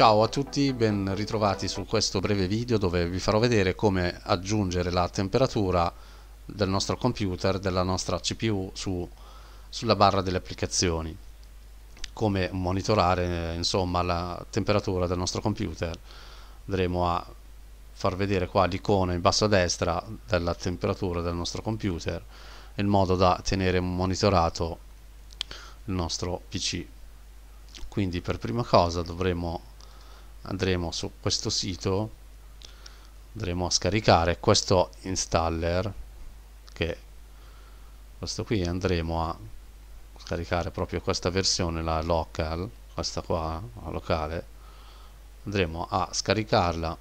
Ciao a tutti, ben ritrovati su questo breve video dove vi farò vedere come aggiungere la temperatura del nostro computer, della nostra CPU su, sulla barra delle applicazioni come monitorare insomma, la temperatura del nostro computer andremo a far vedere qua l'icona in basso a destra della temperatura del nostro computer in modo da tenere monitorato il nostro PC quindi per prima cosa dovremo andremo su questo sito andremo a scaricare questo installer che è questo qui andremo a scaricare proprio questa versione la local questa qua la locale andremo a scaricarla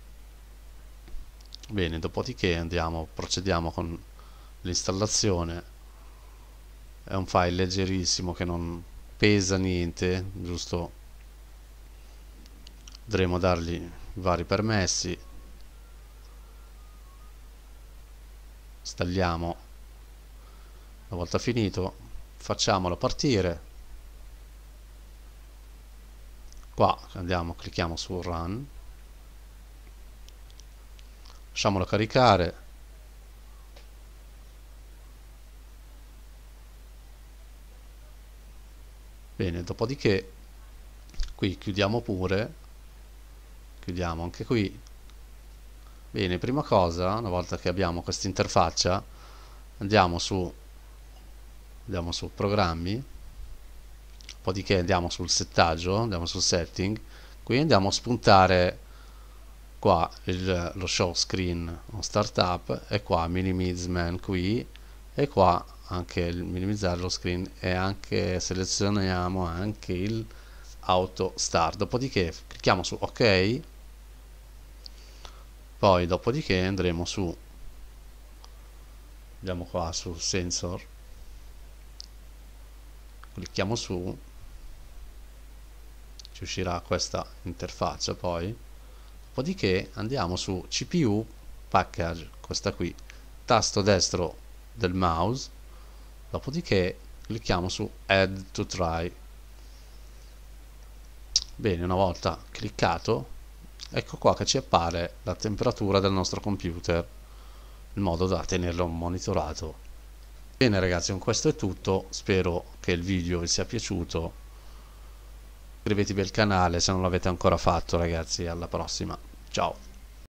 bene dopodiché andiamo procediamo con l'installazione è un file leggerissimo che non pesa niente giusto andremo a dargli vari permessi installiamo una volta finito facciamolo partire qua andiamo clicchiamo su run lasciamolo caricare bene dopodiché qui chiudiamo pure chiudiamo anche qui bene prima cosa una volta che abbiamo questa interfaccia andiamo su andiamo su programmi dopodiché andiamo sul settaggio andiamo sul setting qui andiamo a spuntare qua il, lo show screen on startup e qua minimizman qui e qua anche il minimizzare lo screen e anche selezioniamo anche il auto start dopodiché clicchiamo su ok poi dopodiché andremo su andiamo qua sul sensor clicchiamo su ci uscirà questa interfaccia poi dopodiché andiamo su CPU package questa qui tasto destro del mouse dopodiché clicchiamo su add to try bene una volta cliccato ecco qua che ci appare la temperatura del nostro computer in modo da tenerlo monitorato bene ragazzi con questo è tutto spero che il video vi sia piaciuto iscrivetevi al canale se non l'avete ancora fatto ragazzi alla prossima ciao